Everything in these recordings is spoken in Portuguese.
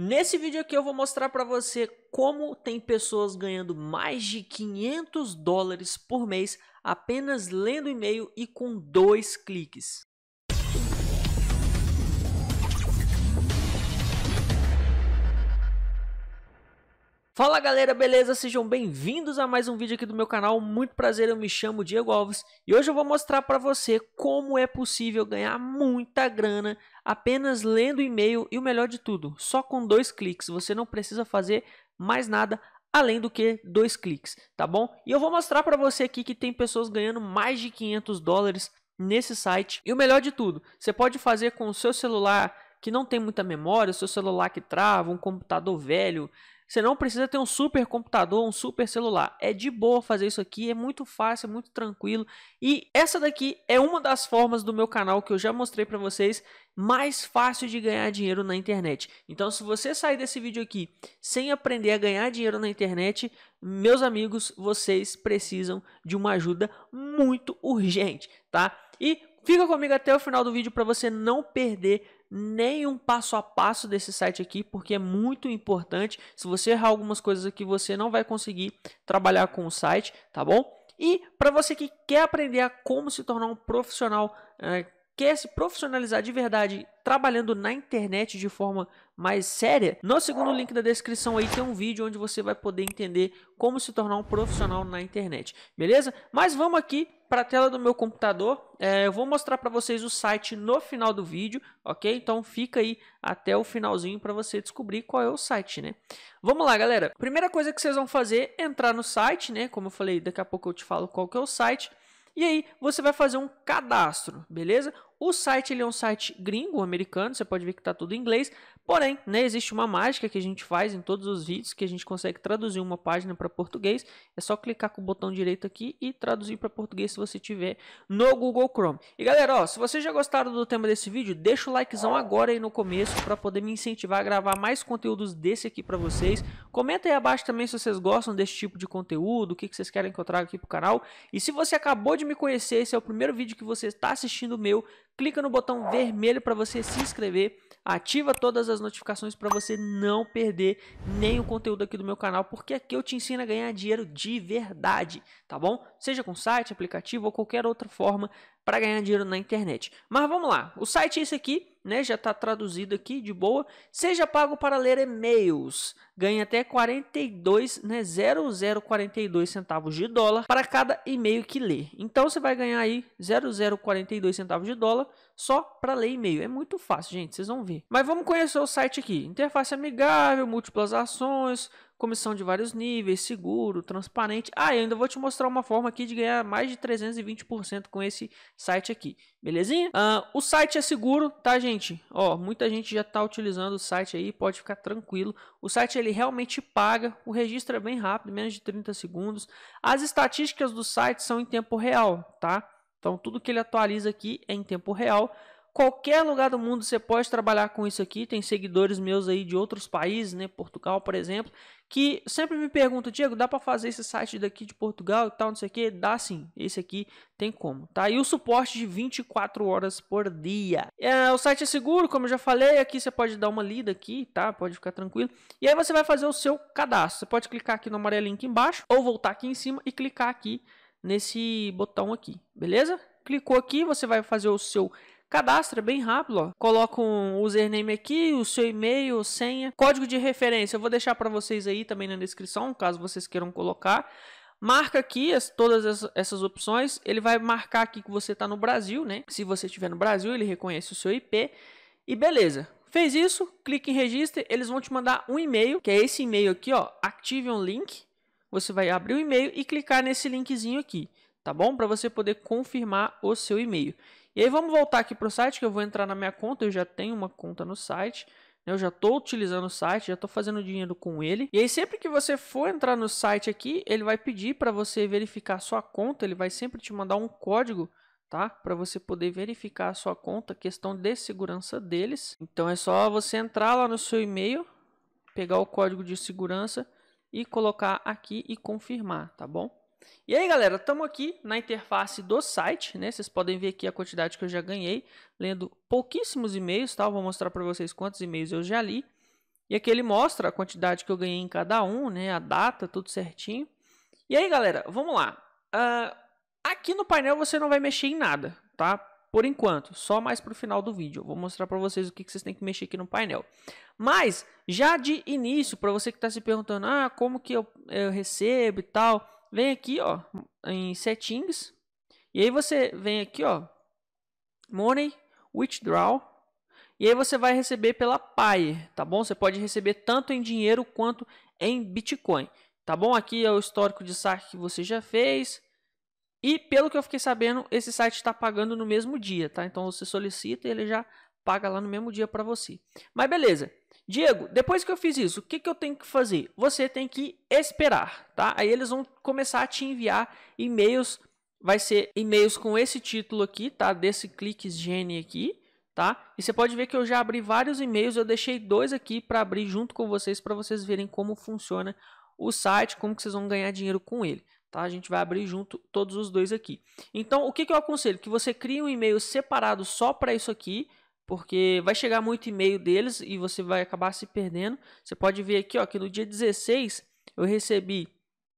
Nesse vídeo aqui eu vou mostrar para você como tem pessoas ganhando mais de 500 dólares por mês apenas lendo e-mail e com dois cliques. Fala galera, beleza? Sejam bem-vindos a mais um vídeo aqui do meu canal. Muito prazer, eu me chamo Diego Alves e hoje eu vou mostrar para você como é possível ganhar muita grana apenas lendo e-mail e o melhor de tudo, só com dois cliques. Você não precisa fazer mais nada além do que dois cliques, tá bom? E eu vou mostrar para você aqui que tem pessoas ganhando mais de 500 dólares nesse site. E o melhor de tudo, você pode fazer com o seu celular que não tem muita memória, seu celular que trava, um computador velho, você não precisa ter um super computador, um super celular. É de boa fazer isso aqui, é muito fácil, é muito tranquilo. E essa daqui é uma das formas do meu canal que eu já mostrei para vocês mais fácil de ganhar dinheiro na internet. Então, se você sair desse vídeo aqui sem aprender a ganhar dinheiro na internet, meus amigos, vocês precisam de uma ajuda muito urgente, tá? E fica comigo até o final do vídeo para você não perder nenhum passo a passo desse site aqui, porque é muito importante. Se você errar algumas coisas aqui, você não vai conseguir trabalhar com o site, tá bom? E para você que quer aprender a como se tornar um profissional é, quer se profissionalizar de verdade trabalhando na internet de forma mais séria, no segundo link da descrição aí tem um vídeo onde você vai poder entender como se tornar um profissional na internet, beleza? Mas vamos aqui para a tela do meu computador, é, eu vou mostrar para vocês o site no final do vídeo, ok? Então fica aí até o finalzinho para você descobrir qual é o site, né? Vamos lá, galera. Primeira coisa que vocês vão fazer é entrar no site, né? Como eu falei, daqui a pouco eu te falo qual que é o site. E aí você vai fazer um cadastro, beleza? O site ele é um site gringo, americano, você pode ver que está tudo em inglês, Porém, né, existe uma mágica que a gente faz em todos os vídeos que a gente consegue traduzir uma página para português. É só clicar com o botão direito aqui e traduzir para português se você tiver no Google Chrome. E galera, ó, se vocês já gostaram do tema desse vídeo, deixa o likezão agora aí no começo para poder me incentivar a gravar mais conteúdos desse aqui para vocês. Comenta aí abaixo também se vocês gostam desse tipo de conteúdo, o que, que vocês querem que eu traga aqui pro canal. E se você acabou de me conhecer, esse é o primeiro vídeo que você está assistindo meu, clica no botão vermelho para você se inscrever, ativa todas as notificações para você não perder nenhum conteúdo aqui do meu canal, porque aqui eu te ensino a ganhar dinheiro de verdade, tá bom? seja com site, aplicativo ou qualquer outra forma para ganhar dinheiro na internet. Mas vamos lá, o site é esse aqui, né? Já está traduzido aqui de boa. Seja pago para ler e-mails, ganhe até 42, né? 0,042 centavos de dólar para cada e-mail que lê. Então você vai ganhar aí 0,042 centavos de dólar só para ler e-mail. É muito fácil, gente, vocês vão ver. Mas vamos conhecer o site aqui. Interface amigável, múltiplas ações, comissão de vários níveis, seguro, transparente. Ah, eu ainda vou te mostrar uma forma aqui de ganhar mais de 320% com esse site aqui, belezinha? Ah, o site é seguro, tá gente? Ó, muita gente já tá utilizando o site aí, pode ficar tranquilo. O site ele realmente paga, o registro é bem rápido, menos de 30 segundos. As estatísticas do site são em tempo real, tá? Então tudo que ele atualiza aqui é em tempo real qualquer lugar do mundo você pode trabalhar com isso aqui. Tem seguidores meus aí de outros países, né? Portugal, por exemplo, que sempre me perguntam, Diego, dá para fazer esse site daqui de Portugal e tal, não sei o que? Dá sim, esse aqui tem como, tá? E o suporte de 24 horas por dia. É, o site é seguro, como eu já falei, aqui você pode dar uma lida aqui, tá? Pode ficar tranquilo. E aí você vai fazer o seu cadastro. Você pode clicar aqui no amarelinho aqui embaixo, ou voltar aqui em cima e clicar aqui nesse botão aqui, beleza? Clicou aqui, você vai fazer o seu cadastro cadastra bem rápido, ó. Coloca um username aqui, o seu e-mail, senha, código de referência. Eu vou deixar para vocês aí também na descrição, caso vocês queiram colocar. Marca aqui as, todas as, essas opções. Ele vai marcar aqui que você está no Brasil, né? Se você estiver no Brasil, ele reconhece o seu IP. E beleza, Fez isso, clique em registre, eles vão te mandar um e-mail, que é esse e-mail aqui, ó, Active on Link. Você vai abrir o e-mail e clicar nesse linkzinho aqui, tá bom? Para você poder confirmar o seu e-mail. E aí vamos voltar aqui para o site, que eu vou entrar na minha conta, eu já tenho uma conta no site. Né? Eu já estou utilizando o site, já estou fazendo dinheiro com ele. E aí sempre que você for entrar no site aqui, ele vai pedir para você verificar sua conta, ele vai sempre te mandar um código tá? Para você poder verificar a sua conta, questão de segurança deles. Então é só você entrar lá no seu e-mail, pegar o código de segurança e colocar aqui e confirmar, tá bom? E aí, galera, estamos aqui na interface do site, né? Vocês podem ver aqui a quantidade que eu já ganhei, lendo pouquíssimos e-mails, tá? Eu vou mostrar para vocês quantos e-mails eu já li. E aqui ele mostra a quantidade que eu ganhei em cada um, né? A data, tudo certinho. E aí, galera, vamos lá. Uh, aqui no painel você não vai mexer em nada, tá? Por enquanto, só mais para o final do vídeo. Eu vou mostrar para vocês o que, que vocês têm que mexer aqui no painel. Mas, já de início, para você que está se perguntando, ah, como que eu, eu recebo e tal vem aqui, ó, em settings. E aí você vem aqui, ó, money, withdraw. E aí você vai receber pela Payer, tá bom? Você pode receber tanto em dinheiro quanto em Bitcoin, tá bom? Aqui é o histórico de saque que você já fez. E pelo que eu fiquei sabendo, esse site está pagando no mesmo dia, tá? Então você solicita e ele já paga lá no mesmo dia para você. Mas beleza. Diego, depois que eu fiz isso, o que, que eu tenho que fazer? Você tem que esperar, tá? Aí eles vão começar a te enviar e-mails. Vai ser e-mails com esse título aqui, tá? Desse clique gene aqui, tá? E você pode ver que eu já abri vários e-mails. Eu deixei dois aqui para abrir junto com vocês, para vocês verem como funciona o site, como que vocês vão ganhar dinheiro com ele. Tá? A gente vai abrir junto todos os dois aqui. Então, o que, que eu aconselho? Que você crie um e-mail separado só para isso aqui porque vai chegar muito e-mail deles e você vai acabar se perdendo. Você pode ver aqui ó, que no dia 16 eu recebi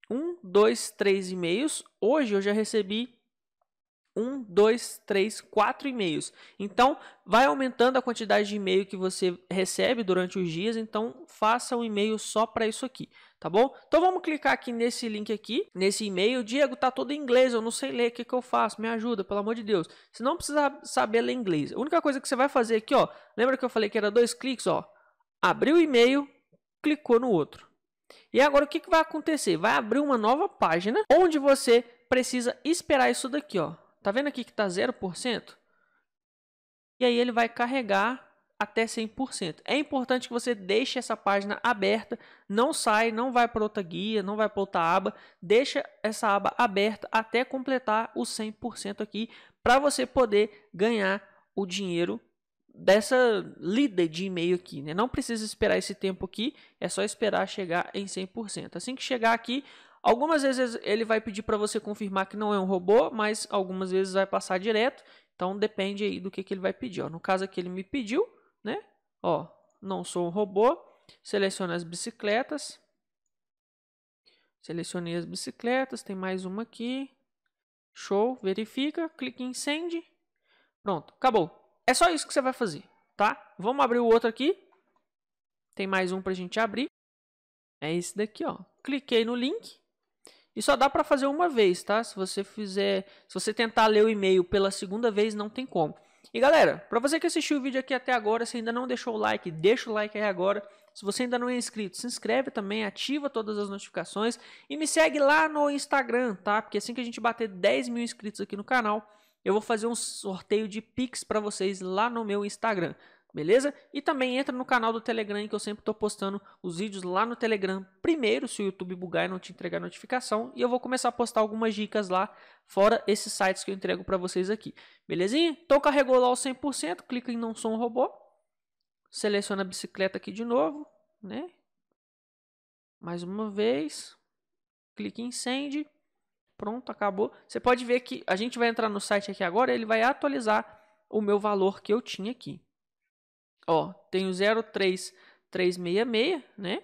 um, dois, três e-mails. Hoje eu já recebi um, dois, três, quatro e-mails. Então, vai aumentando a quantidade de e-mail que você recebe durante os dias. Então, faça um e-mail só para isso aqui tá bom? Então vamos clicar aqui nesse link aqui, nesse e-mail. Diego, tá todo em inglês, eu não sei ler, o que, que eu faço? Me ajuda, pelo amor de Deus. Você não precisa saber ler inglês, a única coisa que você vai fazer aqui, ó, lembra que eu falei que era dois cliques, ó, abriu o e-mail, clicou no outro. E agora o que, que vai acontecer? Vai abrir uma nova página onde você precisa esperar isso daqui, ó. Tá vendo aqui que tá 0%? E aí ele vai carregar até 100%. É importante que você deixe essa página aberta, não sai, não vai para outra guia, não vai para outra aba, deixa essa aba aberta até completar o 100% aqui, para você poder ganhar o dinheiro dessa lida de e-mail aqui, né? Não precisa esperar esse tempo aqui, é só esperar chegar em 100%. Assim que chegar aqui, algumas vezes ele vai pedir para você confirmar que não é um robô, mas algumas vezes vai passar direto. Então depende aí do que, que ele vai pedir. Ó. No caso aqui ele me pediu, né? Ó, não sou um robô. Selecione as bicicletas. Selecionei as bicicletas, tem mais uma aqui. Show, verifica, clique em send. Pronto, acabou. É só isso que você vai fazer, tá? Vamos abrir o outro aqui. Tem mais um para a gente abrir. É esse daqui, ó. Cliquei no link. E só dá para fazer uma vez, tá? Se você fizer, se você tentar ler o e-mail pela segunda vez, não tem como. E galera, para você que assistiu o vídeo aqui até agora, se ainda não deixou o like, deixa o like aí agora. Se você ainda não é inscrito, se inscreve também, ativa todas as notificações e me segue lá no Instagram, tá? Porque assim que a gente bater 10 mil inscritos aqui no canal, eu vou fazer um sorteio de Pix para vocês lá no meu Instagram beleza? E também entra no canal do Telegram que eu sempre estou postando os vídeos lá no Telegram primeiro, se o YouTube bugar e não te entregar notificação, e eu vou começar a postar algumas dicas lá, fora esses sites que eu entrego para vocês aqui, belezinha? Então carregou lá o 100%, clica em não sou um robô, seleciona a bicicleta aqui de novo, né? Mais uma vez, clique em send, pronto, acabou. Você pode ver que a gente vai entrar no site aqui agora, ele vai atualizar o meu valor que eu tinha aqui. Ó, tem o 03366, né?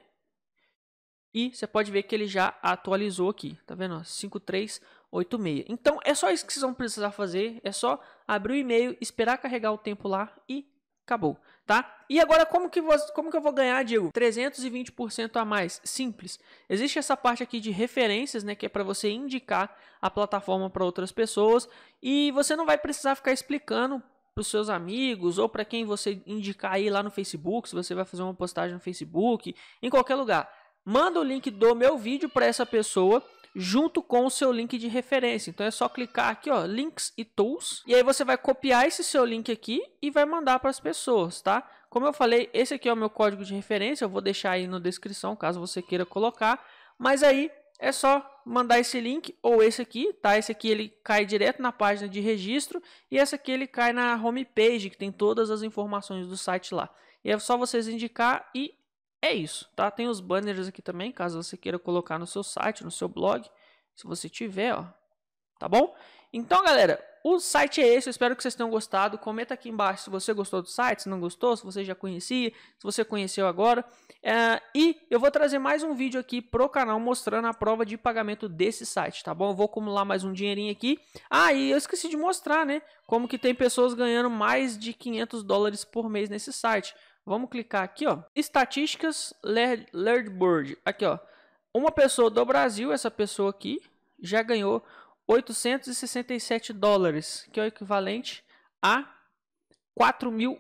E você pode ver que ele já atualizou aqui, tá vendo? 5386. Então é só isso que vocês vão precisar fazer, é só abrir o e-mail, esperar carregar o tempo lá e acabou, tá? E agora como que, você, como que eu vou ganhar, Diego? 320% a mais, simples. Existe essa parte aqui de referências, né, que é para você indicar a plataforma para outras pessoas e você não vai precisar ficar explicando para os seus amigos ou para quem você indicar aí lá no Facebook, se você vai fazer uma postagem no Facebook, em qualquer lugar. Manda o link do meu vídeo para essa pessoa junto com o seu link de referência. Então é só clicar aqui, ó, links e tools, e aí você vai copiar esse seu link aqui e vai mandar para as pessoas, tá? Como eu falei, esse aqui é o meu código de referência, eu vou deixar aí na descrição caso você queira colocar, mas aí é só mandar esse link ou esse aqui, tá? Esse aqui ele cai direto na página de registro e esse aqui ele cai na homepage que tem todas as informações do site lá. E é só vocês indicar e é isso, tá? Tem os banners aqui também, caso você queira colocar no seu site, no seu blog, se você tiver, ó. Tá bom? Então, galera, o site é esse, eu espero que vocês tenham gostado. Comenta aqui embaixo se você gostou do site, se não gostou, se você já conhecia, se você conheceu agora. É, e eu vou trazer mais um vídeo aqui pro canal mostrando a prova de pagamento desse site, tá bom? Eu vou acumular mais um dinheirinho aqui. Ah, e eu esqueci de mostrar, né? Como que tem pessoas ganhando mais de 500 dólares por mês nesse site. Vamos clicar aqui, ó. Estatísticas Learnboard. Aqui, ó. Uma pessoa do Brasil, essa pessoa aqui, já ganhou 867 dólares, que é o equivalente a R$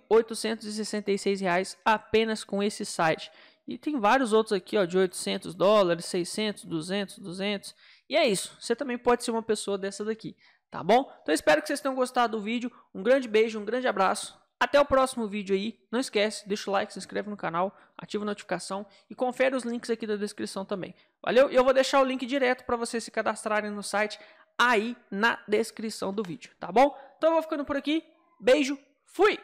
reais apenas com esse site. E tem vários outros aqui, ó, de 800 dólares, 600, 200, 200. E é isso. Você também pode ser uma pessoa dessa daqui, tá bom? Então espero que vocês tenham gostado do vídeo. Um grande beijo, um grande abraço. Até o próximo vídeo aí. Não esquece, deixa o like, se inscreve no canal, ativa a notificação e confere os links aqui da descrição também. Valeu? E eu vou deixar o link direto para vocês se cadastrarem no site aí na descrição do vídeo, tá bom? Então eu vou ficando por aqui. Beijo, fui!